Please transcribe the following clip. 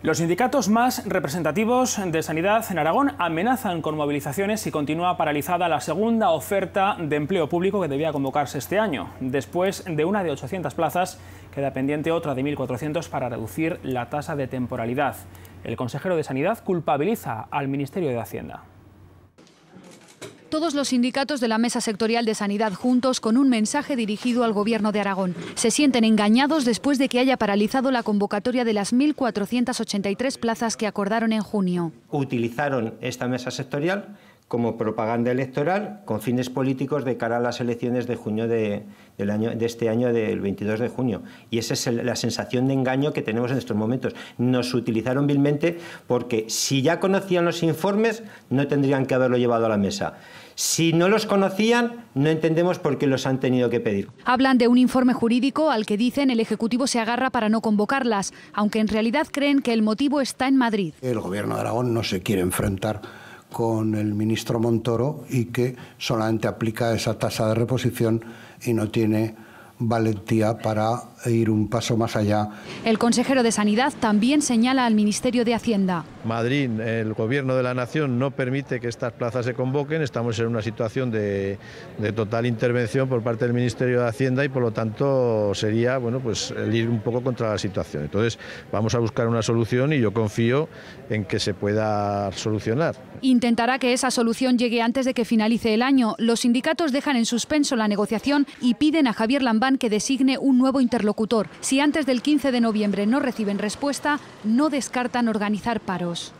Los sindicatos más representativos de sanidad en Aragón amenazan con movilizaciones si continúa paralizada la segunda oferta de empleo público que debía convocarse este año. Después de una de 800 plazas, queda pendiente otra de 1.400 para reducir la tasa de temporalidad. El consejero de Sanidad culpabiliza al Ministerio de Hacienda todos los sindicatos de la Mesa Sectorial de Sanidad juntos con un mensaje dirigido al Gobierno de Aragón. Se sienten engañados después de que haya paralizado la convocatoria de las 1.483 plazas que acordaron en junio. Utilizaron esta Mesa Sectorial como propaganda electoral con fines políticos de cara a las elecciones de junio de, del año, de este año del 22 de junio. Y esa es la sensación de engaño que tenemos en estos momentos. Nos utilizaron vilmente porque si ya conocían los informes no tendrían que haberlo llevado a la mesa. Si no los conocían, no entendemos por qué los han tenido que pedir. Hablan de un informe jurídico al que dicen el Ejecutivo se agarra para no convocarlas, aunque en realidad creen que el motivo está en Madrid. El Gobierno de Aragón no se quiere enfrentar con el ministro Montoro y que solamente aplica esa tasa de reposición y no tiene valentía para e ir un paso más allá. El consejero de Sanidad también señala al Ministerio de Hacienda. Madrid, el Gobierno de la Nación no permite que estas plazas se convoquen, estamos en una situación de, total intervención por parte del Ministerio de Hacienda y por lo tanto sería bueno, pues, el ir un poco contra la situación. Entonces vamos a buscar una solución y yo confío en que se pueda solucionar. Intentará que esa solución llegue antes de que finalice el año. Los sindicatos dejan en suspenso la negociación y piden a Javier Lambán que designe un nuevo interlocutor locutor. Si antes del 15 de noviembre no reciben respuesta, no descartan organizar paros.